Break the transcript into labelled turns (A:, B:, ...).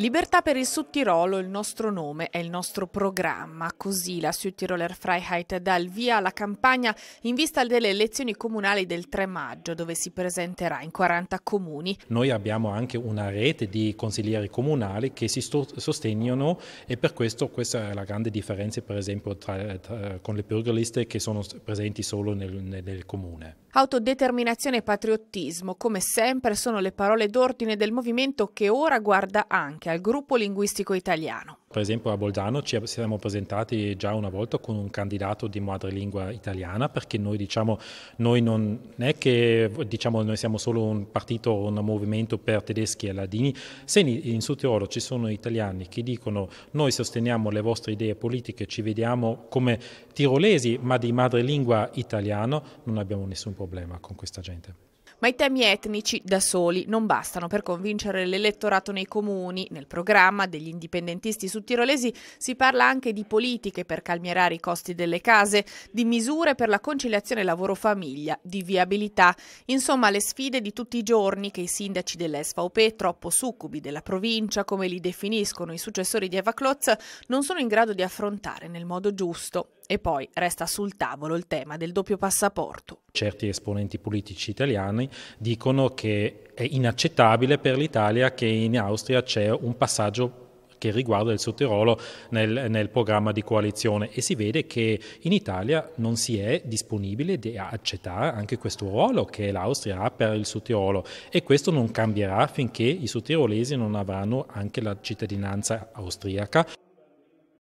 A: Libertà per il Sud Tirolo, il nostro nome è il nostro programma, così la Sud Tiroler Freiheit dà il via alla campagna in vista delle elezioni comunali del 3 maggio dove si presenterà in 40 comuni.
B: Noi abbiamo anche una rete di consiglieri comunali che si sostengono e per questo questa è la grande differenza per esempio tra, tra, con le burgerliste che sono presenti solo nel, nel comune.
A: Autodeterminazione e patriottismo, come sempre, sono le parole d'ordine del movimento che ora guarda anche al gruppo linguistico italiano.
B: Per esempio a Bolzano ci siamo presentati già una volta con un candidato di madrelingua italiana perché noi diciamo noi non è che diciamo noi siamo solo un partito un movimento per tedeschi e ladini, se in Sud Tirolo ci sono italiani che dicono noi sosteniamo le vostre idee politiche, ci vediamo come tirolesi ma di madrelingua italiana, non abbiamo nessun problema con questa gente.
A: Ma i temi etnici da soli non bastano per convincere l'elettorato nei comuni. Nel programma degli indipendentisti su Tirolesi si parla anche di politiche per calmierare i costi delle case, di misure per la conciliazione lavoro-famiglia, di viabilità. Insomma, le sfide di tutti i giorni che i sindaci dell'SVP, troppo succubi della provincia, come li definiscono i successori di Eva Klotz, non sono in grado di affrontare nel modo giusto. E poi resta sul tavolo il tema del doppio passaporto.
B: Certi esponenti politici italiani dicono che è inaccettabile per l'Italia che in Austria c'è un passaggio che riguarda il Sotterolo nel, nel, programma di coalizione e si vede che in Italia non si è disponibile a accettare anche questo ruolo che l'Austria ha per il Sotterolo e questo non cambierà finché i sotterolesi non avranno anche la cittadinanza austriaca.